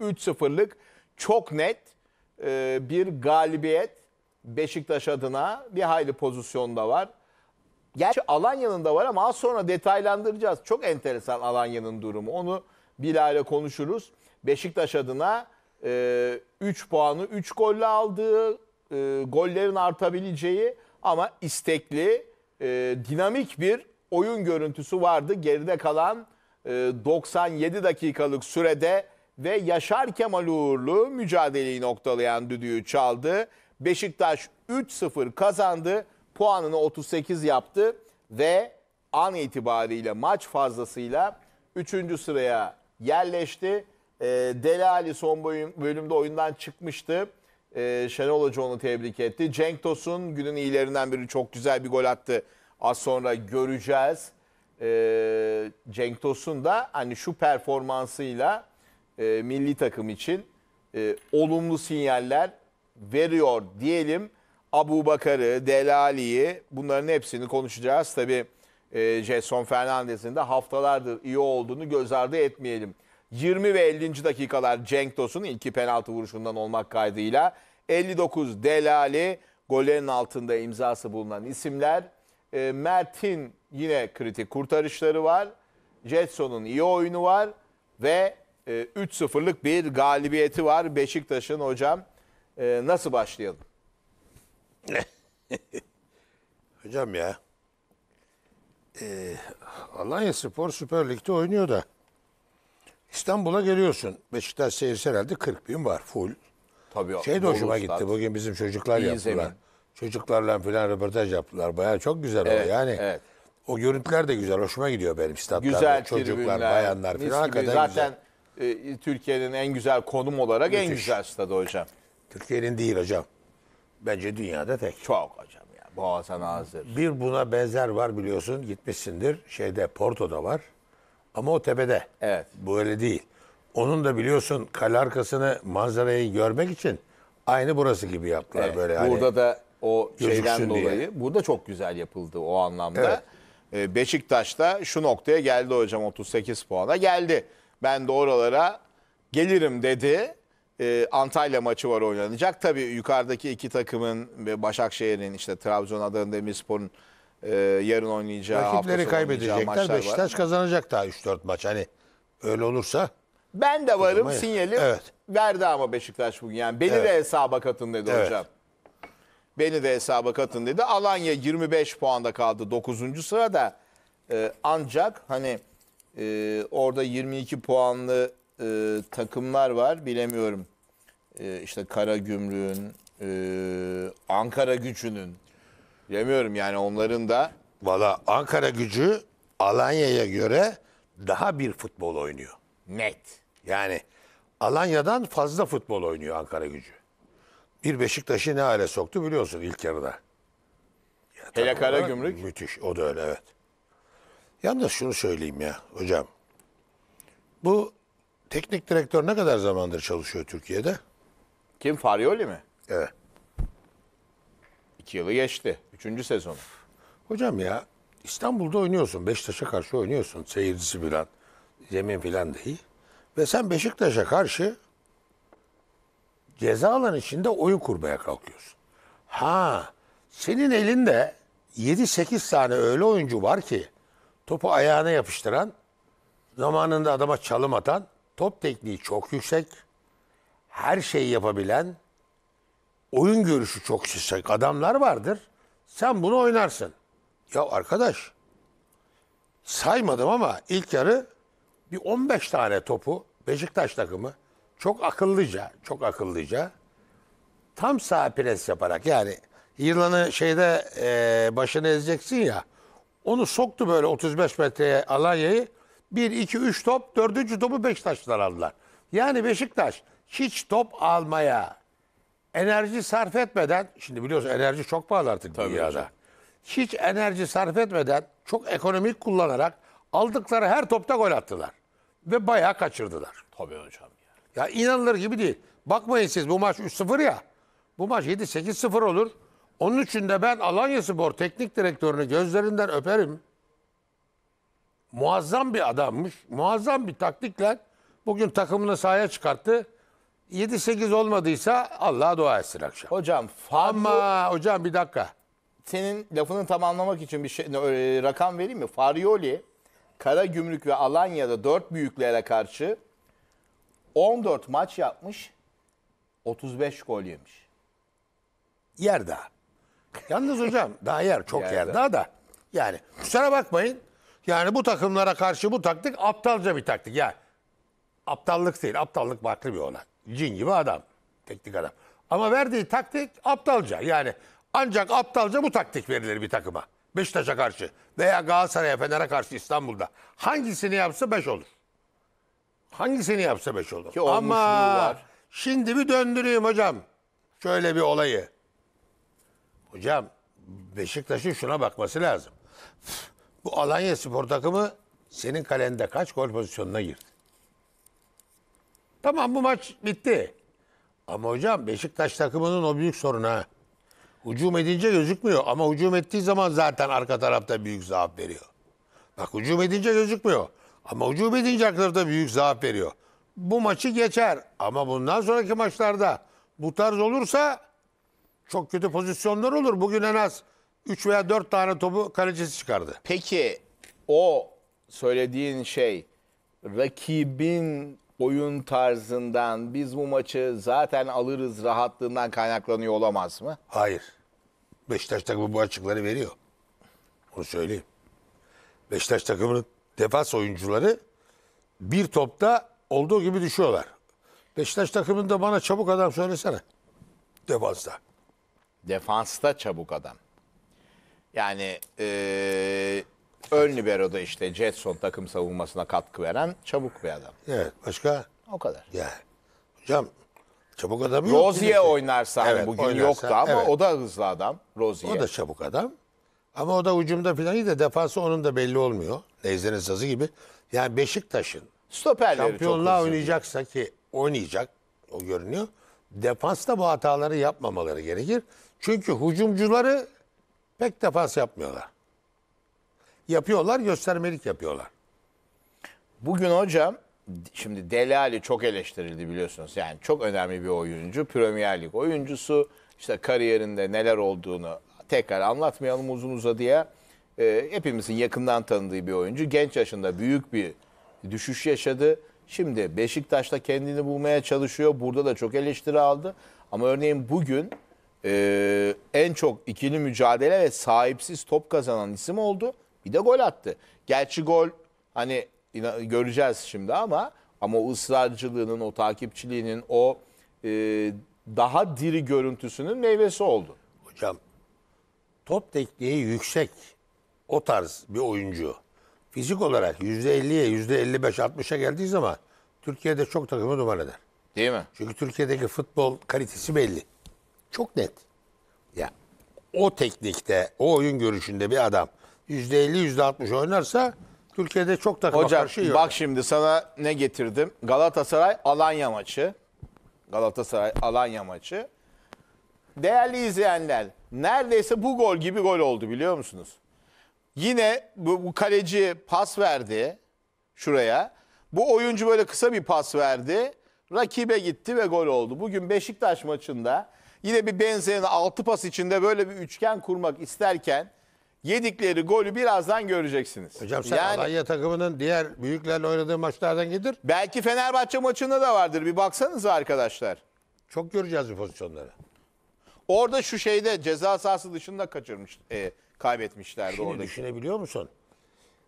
3-0'lık çok net e, bir galibiyet Beşiktaş adına bir hayli pozisyonda var. Gerçi Alanya'nın da var ama az sonra detaylandıracağız. Çok enteresan Alanya'nın durumu. Onu Bilal'e konuşuruz. Beşiktaş adına e, 3 puanı 3 golle aldığı, e, gollerin artabileceği ama istekli, e, dinamik bir oyun görüntüsü vardı. Geride kalan e, 97 dakikalık sürede ve Yaşar Kemal Uğurlu mücadeleyi noktalayan düdüğü çaldı. Beşiktaş 3-0 kazandı. Puanını 38 yaptı ve an itibariyle maç fazlasıyla 3. sıraya yerleşti. E, ee, Delali son bölümde oyundan çıkmıştı. E, Şenol Hoca onu tebrik etti. Cenk Tosun günün iyilerinden biri çok güzel bir gol attı. Az sonra göreceğiz. E, Cenk Tosun da hani şu performansıyla e, milli takım için e, olumlu sinyaller veriyor diyelim. Abu Bakar'ı, Delali'yi bunların hepsini konuşacağız. tabi. e, Jason Fernandez'in de haftalardır iyi olduğunu göz ardı etmeyelim. 20 ve 50. dakikalar Cenk Tosun ilki penaltı vuruşundan olmak kaydıyla. 59 Delali gollerin altında imzası bulunan isimler. E, Mert'in yine kritik kurtarışları var. Jetson'un iyi oyunu var ve 3-0'lık ee, bir galibiyeti var Beşiktaş'ın hocam. Ee, nasıl başlayalım? hocam ya. E, Alanya Spor Süper Lig'de oynuyor da. İstanbul'a geliyorsun. Beşiktaş seyirse herhalde 40 bin var full. Tabii. Şey de hoşuma gitti. Zaten. Bugün bizim çocuklar İyi yaptılar. Zemin. Çocuklarla falan röportaj yaptılar. Baya çok güzel evet, o yani. Evet. O görüntüler de güzel. Hoşuma gidiyor benim statlarda. Güzel Çocuklar, tribünler, bayanlar falan. Hakikaten zaten güzel. E, Türkiye'nin en güzel konum olarak en güzel stadı hocam. Türkiye'nin değil hocam. Bence dünyada tek. Çok hocam ya. Boğazan hazır. Bir buna benzer var biliyorsun gitmişsindir. Şeyde Porto'da var. Ama o tepede. Evet. Bu öyle değil. Onun da biliyorsun kale arkasını manzarayı görmek için aynı burası gibi yaptılar Evet, böyle. hani- burada da o şeyden gözüksün diye. dolayı burada çok güzel yapıldı o anlamda. Evet. E, Beşiktaş da şu noktaya geldi hocam 38 puana geldi. Ben de oralara gelirim dedi. E, Antalya maçı var oynanacak. Tabii yukarıdaki iki takımın ve Başakşehir'in işte Trabzon, Adana Demirspor'un e, yarın oynayacağı Rakipleri kaybedecekler. Beşiktaş var. kazanacak daha 3-4 maç. Hani öyle olursa. Ben de varım sinyali evet. verdi ama Beşiktaş bugün. Yani beni evet. de hesaba katın dedi evet. hocam. Beni de hesaba katın dedi. Alanya 25 puanda kaldı 9. sırada. Ee, ancak hani ee, orada 22 puanlı e, takımlar var. Bilemiyorum. Ee, Kara Karagümrük'ün, e, Ankara Gücü'nün. Bilemiyorum yani onların da. Valla Ankara Gücü Alanya'ya göre daha bir futbol oynuyor. Net. Yani Alanya'dan fazla futbol oynuyor Ankara Gücü. Bir Beşiktaş'ı ne hale soktu biliyorsun ilk yarıda. Ya, Hele Gümrük. Müthiş o da öyle evet. Yalnız şunu söyleyeyim ya hocam. Bu teknik direktör ne kadar zamandır çalışıyor Türkiye'de? Kim? Farioli mi? Evet. İki yılı geçti. Üçüncü sezonu. Hocam ya İstanbul'da oynuyorsun. Beşiktaş'a karşı oynuyorsun. Seyircisi filan. Zemin filan değil. Ve sen Beşiktaş'a karşı ceza alan içinde oyun kurmaya kalkıyorsun. Ha senin elinde 7-8 tane öyle oyuncu var ki topu ayağına yapıştıran, zamanında adama çalım atan, top tekniği çok yüksek, her şeyi yapabilen, oyun görüşü çok yüksek adamlar vardır. Sen bunu oynarsın. Ya arkadaş saymadım ama ilk yarı bir 15 tane topu Beşiktaş takımı çok akıllıca, çok akıllıca tam sağ pres yaparak yani yılanı şeyde e, başını ezeceksin ya onu soktu böyle 35 metreye Alanya'yı. 1, 2, 3 top. Dördüncü topu Beşiktaşlılar aldılar. Yani Beşiktaş hiç top almaya enerji sarf etmeden şimdi biliyorsun enerji çok pahalı artık Tabii dünyada. Hocam. Hiç enerji sarf etmeden çok ekonomik kullanarak aldıkları her topta gol attılar. Ve bayağı kaçırdılar. Tabii hocam. Ya, ya inanılır gibi değil. Bakmayın siz bu maç 3-0 ya. Bu maç 7-8-0 olur. Onun için de ben Alanya Spor Teknik Direktörünü gözlerinden öperim. Muazzam bir adammış. Muazzam bir taktikle bugün takımını sahaya çıkarttı. 7-8 olmadıysa Allah'a dua etsin akşam. Hocam Fabio... Ama hocam bir dakika. Senin lafını tamamlamak için bir şey, e, rakam vereyim mi? Farioli, Karagümrük ve Alanya'da dört büyüklere karşı 14 maç yapmış, 35 gol yemiş. Yer daha. Yalnız hocam daha yer çok yer, yer daha da. Yani kusura bakmayın. Yani bu takımlara karşı bu taktik aptalca bir taktik. ya aptallık değil. Aptallık farklı bir olay. Cin gibi adam. Teknik adam. Ama verdiği taktik aptalca. Yani ancak aptalca bu taktik verilir bir takıma. Beşiktaş'a karşı veya Galatasaray'a, Fener'e karşı İstanbul'da. Hangisini yapsa beş olur. Hangisini yapsa beş olur. Ki Ama var. şimdi bir döndüreyim hocam. Şöyle bir olayı. Hocam Beşiktaş'ın şuna bakması lazım. Bu Alanya spor takımı senin kalende kaç gol pozisyonuna girdi? Tamam bu maç bitti. Ama hocam Beşiktaş takımının o büyük sorunu ha. Hücum edince gözükmüyor ama hücum ettiği zaman zaten arka tarafta büyük zaaf veriyor. Bak hücum edince gözükmüyor ama hücum edince arka tarafta büyük zaaf veriyor. Bu maçı geçer ama bundan sonraki maçlarda bu tarz olursa çok kötü pozisyonlar olur. Bugün en az 3 veya 4 tane topu kalecisi çıkardı. Peki o söylediğin şey rakibin oyun tarzından biz bu maçı zaten alırız rahatlığından kaynaklanıyor olamaz mı? Hayır. Beşiktaş takımı bu açıkları veriyor. Onu söyleyeyim. Beşiktaş takımının defans oyuncuları bir topta olduğu gibi düşüyorlar. Beşiktaş takımında bana çabuk adam söylesene. Defansta. Defansta çabuk adam. Yani e, ön libero'da işte Jetson takım savunmasına katkı veren çabuk bir adam. Evet başka? O kadar. Ya. Hocam çabuk adam yok. Rozier oynarsa hani evet, bugün oynarsa, yoktu ama evet. o da hızlı adam. Rozier. O da çabuk adam. Ama o da ucumda falan iyi de defansı onun da belli olmuyor. Neyzenin sazı gibi. Yani Beşiktaş'ın Stoperleri şampiyonluğa oynayacaksa ki oynayacak o görünüyor. Defansta bu hataları yapmamaları gerekir. Çünkü hücumcuları pek defas yapmıyorlar. Yapıyorlar, göstermelik yapıyorlar. Bugün hocam şimdi Delali çok eleştirildi biliyorsunuz. Yani çok önemli bir oyuncu. Premier Lig oyuncusu. İşte kariyerinde neler olduğunu tekrar anlatmayalım uzun uzadıya. E, hepimizin yakından tanıdığı bir oyuncu. Genç yaşında büyük bir düşüş yaşadı. Şimdi Beşiktaş'ta kendini bulmaya çalışıyor. Burada da çok eleştiri aldı. Ama örneğin bugün e, en çok ikili mücadele ve sahipsiz top kazanan isim oldu. Bir de gol attı. Gerçi gol hani göreceğiz şimdi ama ama o ısrarcılığının, o takipçiliğinin, o e, daha diri görüntüsünün meyvesi oldu. Hocam top tekniği yüksek o tarz bir oyuncu. Fizik olarak %50'ye, %55, 60'a geldiği zaman Türkiye'de çok takımı duman eder. Değil mi? Çünkü Türkiye'deki futbol kalitesi belli. Çok net. Ya o teknikte, o oyun görüşünde bir adam %50 %60 oynarsa Türkiye'de çok takıma Hocam, karşı iyi. bak şimdi sana ne getirdim? Galatasaray Alanya maçı. Galatasaray Alanya maçı. Değerli izleyenler, neredeyse bu gol gibi gol oldu biliyor musunuz? Yine bu, bu kaleci pas verdi şuraya. Bu oyuncu böyle kısa bir pas verdi. Rakibe gitti ve gol oldu. Bugün Beşiktaş maçında Yine bir benzerini 6 pas içinde böyle bir üçgen kurmak isterken yedikleri golü birazdan göreceksiniz. Hocam sen yani, Alanya takımının diğer büyüklerle oynadığı maçlardan getir. Belki Fenerbahçe maçında da vardır. Bir baksanıza arkadaşlar. Çok göreceğiz bu pozisyonları. Orada şu şeyde ceza sahası dışında kaçırmış, e, kaybetmişlerdi Şimdi oradaki. düşünebiliyor musun?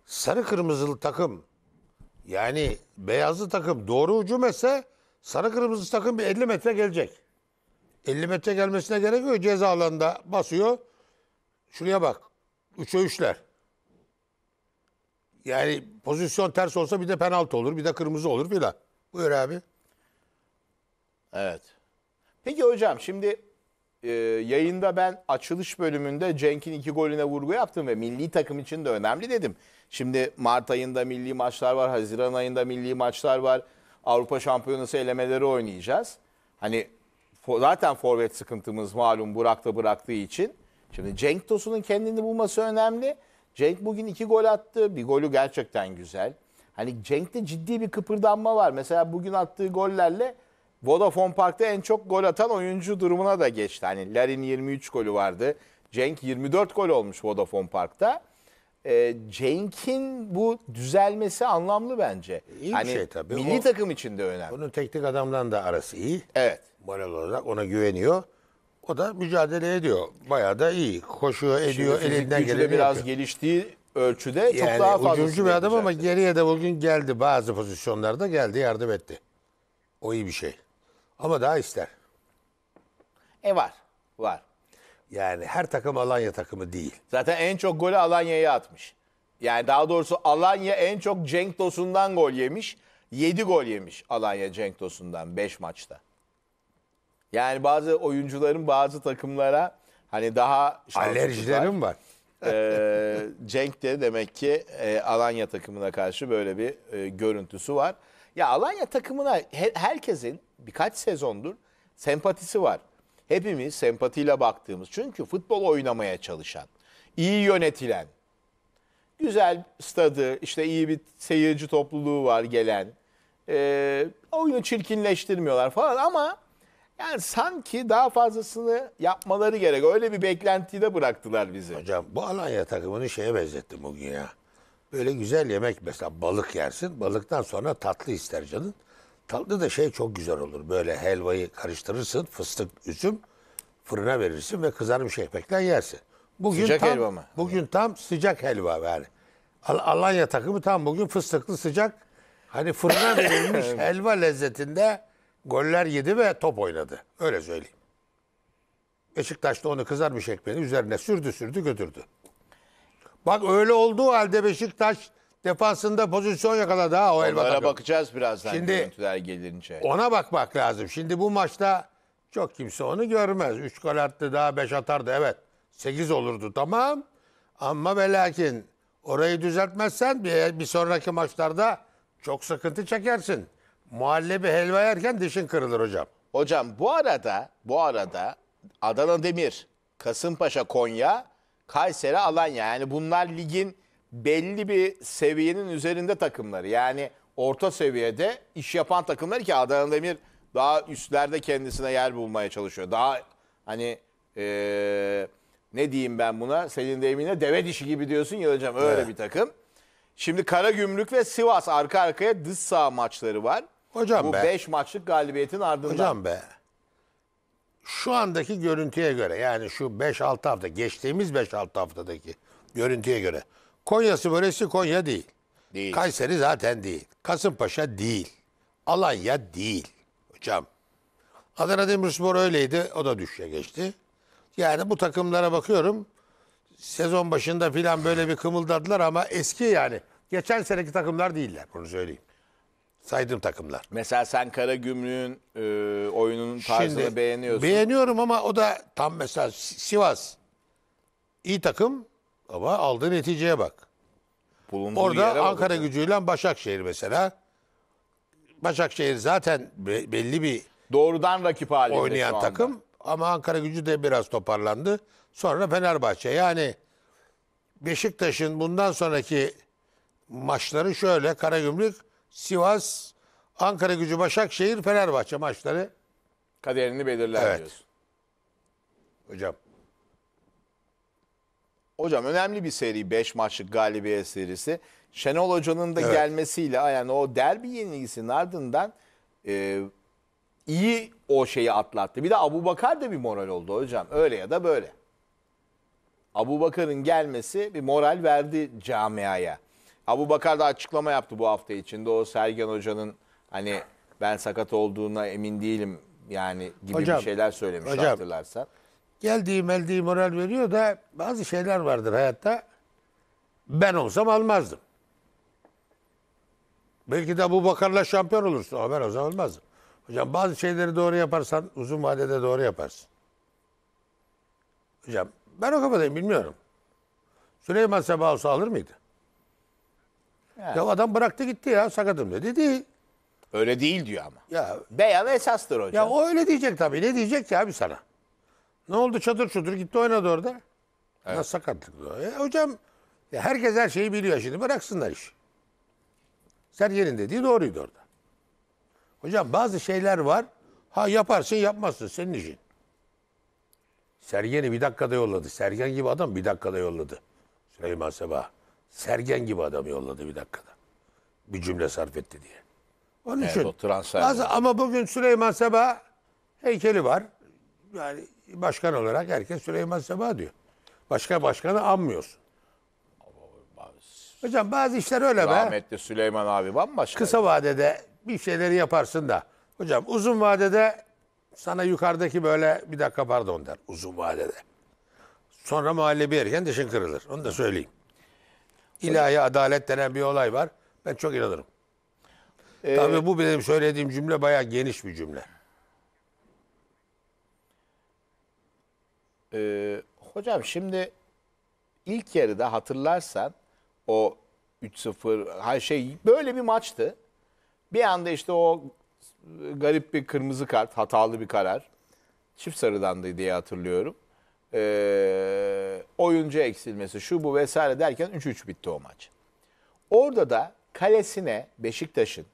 Sarı kırmızılı takım yani beyazlı takım doğru hücum etse sarı kırmızı takım bir 50 metre gelecek. 50 metre gelmesine gerek yok. Ceza alanında basıyor. Şuraya bak. 3'e 3'ler. Yani pozisyon ters olsa bir de penaltı olur, bir de kırmızı olur filan. Buyur abi. Evet. Peki hocam şimdi e, yayında ben açılış bölümünde Cenk'in iki golüne vurgu yaptım ve milli takım için de önemli dedim. Şimdi Mart ayında milli maçlar var, Haziran ayında milli maçlar var. Avrupa Şampiyonası elemeleri oynayacağız. Hani zaten forvet sıkıntımız malum Burak'ta bıraktığı için. Şimdi Cenk Tosun'un kendini bulması önemli. Cenk bugün iki gol attı. Bir golü gerçekten güzel. Hani Cenk'te ciddi bir kıpırdanma var. Mesela bugün attığı gollerle Vodafone Park'ta en çok gol atan oyuncu durumuna da geçti. Hani Larin 23 golü vardı. Cenk 24 gol olmuş Vodafone Park'ta e, Cenk'in bu düzelmesi anlamlı bence. İyi hani bir şey tabii. Milli o, takım için de önemli. Onun teknik adamdan da arası iyi. Evet. Moral olarak ona güveniyor. O da mücadele ediyor. Bayağı da iyi. Koşuyor, ediyor, Şimdi elinden geleni yapıyor. biraz geliştiği ölçüde yani, çok daha fazla. Ucumcu bir adam ama geriye de bugün geldi. Bazı pozisyonlarda geldi, yardım etti. O iyi bir şey. Ama daha ister. E var, var. Yani her takım Alanya takımı değil. Zaten en çok golü Alanya'ya atmış. Yani daha doğrusu Alanya en çok Cenk Tosun'dan gol yemiş. 7 gol yemiş Alanya Cenk Tosun'dan 5 maçta. Yani bazı oyuncuların bazı takımlara hani daha alerjilerim var. Ee, Cenk de demek ki e, Alanya takımına karşı böyle bir e, görüntüsü var. Ya Alanya takımına he, herkesin birkaç sezondur sempatisi var hepimiz sempatiyle baktığımız. Çünkü futbol oynamaya çalışan, iyi yönetilen, güzel stadı, işte iyi bir seyirci topluluğu var gelen. E, oyunu çirkinleştirmiyorlar falan ama yani sanki daha fazlasını yapmaları gerek. Öyle bir beklentide bıraktılar bizi. Hocam bu Alanya takımını şeye benzettim bugün ya. Böyle güzel yemek mesela balık yersin. Balıktan sonra tatlı ister canın. Tatlı da şey çok güzel olur. Böyle helvayı karıştırırsın, fıstık, üzüm fırına verirsin ve kızarmış ekmekle yersin. Bugün sıcak tam, helva mı? Bugün tam sıcak helva yani. Al Alanya takımı tam bugün fıstıklı sıcak. Hani fırına verilmiş helva lezzetinde goller yedi ve top oynadı. Öyle söyleyeyim. Beşiktaş da onu kızarmış ekmeğini üzerine sürdü sürdü götürdü. Bak öyle olduğu halde Beşiktaş Defasında pozisyon yakaladı ha o Elmatak'ın. Onlara bakacağız birazdan Şimdi, görüntüler gelince. Ona bakmak lazım. Şimdi bu maçta çok kimse onu görmez. Üç gol attı daha 5 atardı evet. sekiz olurdu tamam. Ama ve lakin orayı düzeltmezsen bir, bir sonraki maçlarda çok sıkıntı çekersin. Muhallebi helva yerken dişin kırılır hocam. Hocam bu arada bu arada Adana Demir, Kasımpaşa Konya, Kayseri Alanya yani bunlar ligin belli bir seviyenin üzerinde takımları. Yani orta seviyede iş yapan takımlar ki Adana Demir daha üstlerde kendisine yer bulmaya çalışıyor. Daha hani e, ne diyeyim ben buna Selin Demir'e deve dişi gibi diyorsun ya hocam öyle evet. bir takım. Şimdi Karagümrük ve Sivas arka arkaya dış saha maçları var. Hocam Bu 5 maçlık galibiyetin ardından. Hocam be. Şu andaki görüntüye göre yani şu 5-6 hafta geçtiğimiz 5-6 haftadaki görüntüye göre Konya Spor'u Konya değil. Değil. Kayseri zaten değil. Kasımpaşa değil. Alanya değil. Hocam. Adana Demirspor öyleydi. O da düşe geçti. Yani bu takımlara bakıyorum. Sezon başında filan böyle bir kımıldadılar ama eski yani. Geçen seneki takımlar değiller. Bunu söyleyeyim. Saydığım takımlar. Mesela sen Karagümrük'ün e, oyununun tarzını Şimdi, beğeniyorsun. Beğeniyorum ama o da tam mesela Sivas iyi takım ama aldığı neticeye bak. Bulunduğu Orada Ankara bakacağım. gücüyle Başakşehir mesela. Başakşehir zaten belli bir Doğrudan rakip halinde oynayan takım ama Ankara gücü de biraz toparlandı. Sonra Fenerbahçe. Yani Beşiktaş'ın bundan sonraki maçları şöyle Karagümrük, Sivas, Ankara gücü, Başakşehir, Fenerbahçe maçları. Kaderini belirler Evet. diyorsun. Hocam Hocam önemli bir seri 5 maçlık galibiyet serisi. Şenol Hoca'nın da evet. gelmesiyle yani o derbi yenilgisinin ardından e, iyi o şeyi atlattı. Bir de Abu Bakar da bir moral oldu hocam öyle ya da böyle. Abu Bakar'ın gelmesi bir moral verdi camiaya. Abu Bakar da açıklama yaptı bu hafta içinde. O Sergen Hoca'nın hani ben sakat olduğuna emin değilim yani gibi hocam, bir şeyler söylemiş hocam, geldiği meldiği moral veriyor da bazı şeyler vardır hayatta. Ben olsam almazdım. Belki de bu Bakar'la şampiyon olursun. Ama ben olsam almazdım. Hocam bazı şeyleri doğru yaparsan uzun vadede doğru yaparsın. Hocam ben o kafadayım bilmiyorum. Süleyman Seba olsa alır mıydı? Yani. Ya adam bıraktı gitti ya sakatım dedi değil. Öyle değil diyor ama. Ya beyan esastır hocam. Ya o öyle diyecek tabii. Ne diyecek ki abi sana? Ne oldu çadır çudur gitti oynadı orada. Evet. Ya sakatlık. E, hocam ya herkes her şeyi biliyor şimdi bıraksınlar iş. Sergen'in dediği doğruydu orada. Hocam bazı şeyler var. Ha yaparsın yapmazsın senin işin. Sergen'i bir dakikada yolladı. Sergen gibi adam bir dakikada yolladı. Süleyman Seba. Sergen gibi adam yolladı bir dakikada. Bir cümle sarf etti diye. Onun evet, için. O Bazı, ama bugün Süleyman Seba heykeli var. Yani başkan olarak herkes Süleyman Seba diyor. Başka başkanı anmıyorsun. Hocam bazı işler öyle be. Rahmetli Süleyman abi bambaşka. Kısa vadede bir şeyleri yaparsın da. Hocam uzun vadede sana yukarıdaki böyle bir dakika pardon der uzun vadede. Sonra mahalle bir erken dişin kırılır. Onu da söyleyeyim. İlahi adalet denen bir olay var. Ben çok inanırım. Ee, Tabii bu benim söylediğim cümle bayağı geniş bir cümle. Ee, hocam şimdi ilk yarıda hatırlarsan o 3-0 her şey böyle bir maçtı. Bir anda işte o garip bir kırmızı kart, hatalı bir karar. Çift sarıdandı diye hatırlıyorum. Ee, oyuncu eksilmesi, şu bu vesaire derken 3-3 bitti o maç. Orada da kalesine Beşiktaş'ın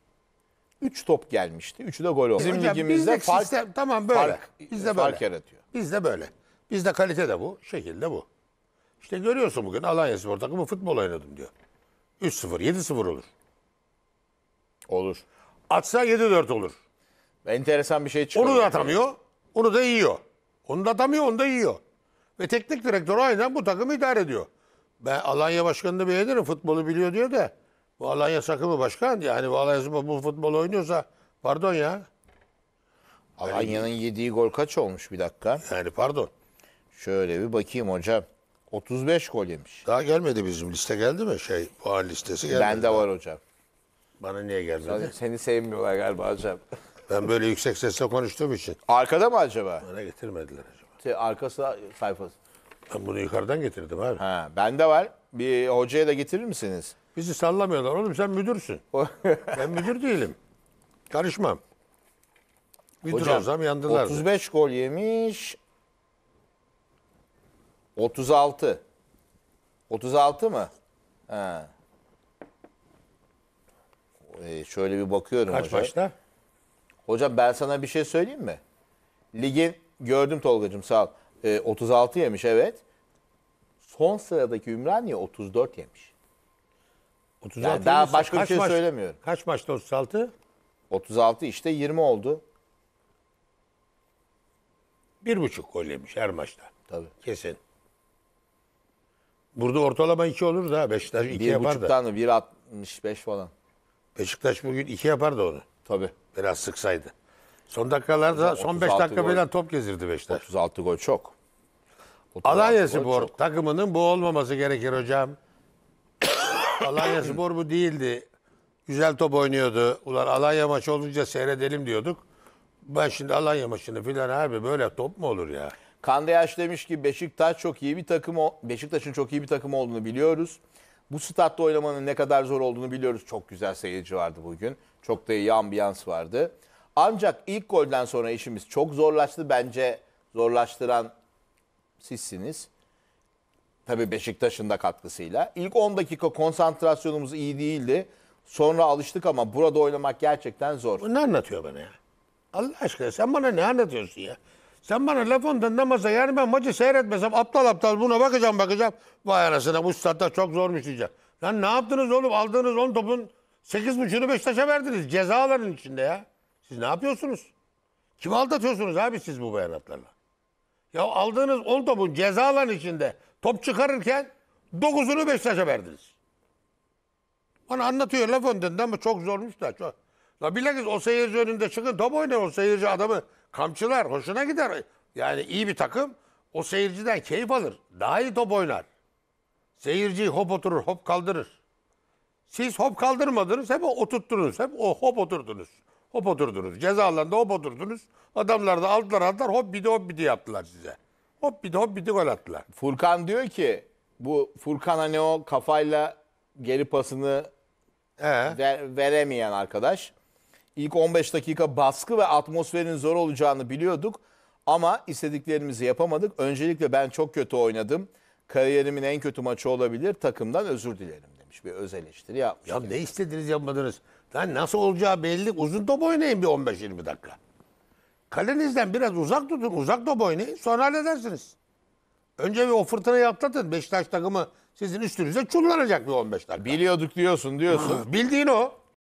3 top gelmişti. üçü de gol oldu. Bizim Hocam, ligimizde bizde fark sistem, tamam böyle. Fark, bizde fark böyle. yaratıyor. Bizde böyle. Bizde kalite de bu, şekilde bu. İşte görüyorsun bugün Alanya Spor takımı futbol oynadım diyor. 3-0, 7-0 olur. Olur. Atsa 7-4 olur. Ve Enteresan bir şey çıkıyor. Onu da atamıyor, onu da yiyor. Onu da atamıyor, onu da yiyor. Ve teknik direktör aynen bu takımı idare ediyor. Ben Alanya başkanını beğenirim, futbolu biliyor diyor da. Bu Alanya takımı başkan yani bu Alanya Spor bu futbol oynuyorsa pardon ya. Alanya'nın yediği gol kaç olmuş bir dakika? Yani pardon. Şöyle bir bakayım hocam. 35 gol yemiş. Daha gelmedi bizim liste geldi mi? Şey puan listesi gelmedi. Bende var hocam. Bana niye gelmedi? Seni sevmiyorlar galiba hocam. Ben böyle yüksek sesle konuştuğum için. Arkada mı acaba? Bana getirmediler acaba. Şey, arkası sayfası. Ben bunu yukarıdan getirdim abi. Ha, bende var. Bir hocaya da getirir misiniz? Bizi sallamıyorlar. Oğlum sen müdürsün. ben müdür değilim. Karışmam. Müdür Hocam, olsam yandılar. 35 gol yemiş. 36. 36 mı? Ha. Ee, şöyle bir bakıyorum Kaç hocam. başta? Hocam ben sana bir şey söyleyeyim mi? Ligin gördüm Tolgacığım sağ ol. Ee, 36 yemiş evet. Son sıradaki Ümraniye 34 yemiş. 36 Yani daha yoksa başka bir şey maç- söylemiyorum. Kaç maçta 36? 36 işte 20 oldu. Bir buçuk gol yemiş her maçta. Tabii. Kesin. Burada ortalama 2 olur da Beşiktaş 2 Bir yapar da. buçuktan mı? 1.65 falan. Beşiktaş bugün 2 yapar da onu. Tabii. Biraz sıksaydı. Son dakikalarda son 5 dakika gol. falan top gezirdi Beşiktaş. 36 gol çok. Alanya Spor çok. takımının bu olmaması gerekir hocam. Alanya Spor bu değildi. Güzel top oynuyordu. Ulan Alanya maçı olunca seyredelim diyorduk. Ben şimdi Alanya maçını filan abi böyle top mu olur ya? Kandeyaş demiş ki Beşiktaş çok iyi bir takım Beşiktaş'ın çok iyi bir takım olduğunu biliyoruz. Bu statta oynamanın ne kadar zor olduğunu biliyoruz. Çok güzel seyirci vardı bugün. Çok da iyi ambiyans vardı. Ancak ilk golden sonra işimiz çok zorlaştı. Bence zorlaştıran sizsiniz. Tabii Beşiktaş'ın da katkısıyla. İlk 10 dakika konsantrasyonumuz iyi değildi. Sonra alıştık ama burada oynamak gerçekten zor. Bu ne anlatıyor bana ya? Allah aşkına sen bana ne anlatıyorsun ya? Sen bana laf ondan namaza yani ben maçı seyretmesem aptal aptal buna bakacağım bakacağım. Vay anasına bu statta çok zormuş diyeceğim. Lan ne yaptınız oğlum aldığınız 10 topun 8.5'ünü Beşiktaş'a verdiniz cezaların içinde ya. Siz ne yapıyorsunuz? Kim aldatıyorsunuz abi siz bu beyanatlarla? Ya aldığınız 10 topun cezaların içinde top çıkarırken 9'unu Beşiktaş'a verdiniz. Bana anlatıyor laf önden ama çok zormuş da. Çok. La bilakis o seyirci önünde çıkın top oynayın o seyirci adamı kamçılar hoşuna gider. Yani iyi bir takım o seyirciden keyif alır. Daha iyi top oynar. Seyirci hop oturur, hop kaldırır. Siz hop kaldırmadınız, hep oturttunuz. Hep o hop oturdunuz. Hop oturdunuz. Ceza alanında hop oturdunuz. Adamlar da aldılar aldılar hop de hop bir de yaptılar size. Hop bir de hop bir de gol attılar. Furkan diyor ki bu Furkan hani o kafayla geri pasını ee? ver, veremeyen arkadaş. İlk 15 dakika baskı ve atmosferin zor olacağını biliyorduk. Ama istediklerimizi yapamadık. Öncelikle ben çok kötü oynadım. Kariyerimin en kötü maçı olabilir. Takımdan özür dilerim demiş. Bir öz eleştiri yapmış. Ya ne istediniz yapmadınız? Lan nasıl olacağı belli. Uzun top oynayın bir 15-20 dakika. Kalenizden biraz uzak tutun. Uzak top oynayın. Sonra halledersiniz. Önce bir o fırtınayı atlatın. Beşiktaş takımı sizin üstünüze çullanacak bir 15 dakika. Biliyorduk diyorsun diyorsun. Bildiğin o.